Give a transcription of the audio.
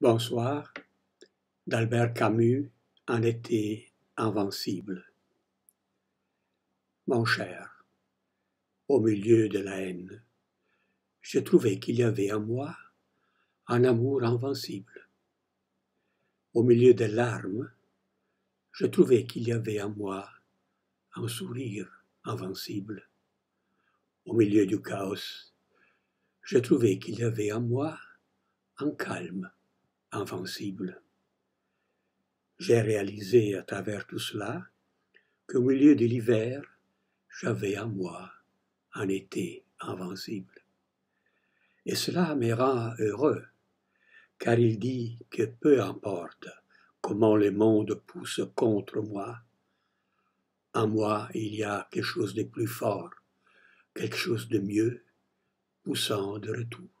Bonsoir d'Albert Camus en été invincible. Mon cher, au milieu de la haine, je trouvais qu'il y avait en moi un amour invincible. Au milieu des larmes, je trouvais qu'il y avait en moi un sourire invincible. Au milieu du chaos, je trouvais qu'il y avait en moi un calme invincible. J'ai réalisé à travers tout cela qu'au milieu de l'hiver, j'avais en moi un été invincible. Et cela me rend heureux, car il dit que peu importe comment le monde pousse contre moi, en moi il y a quelque chose de plus fort, quelque chose de mieux, poussant de retour.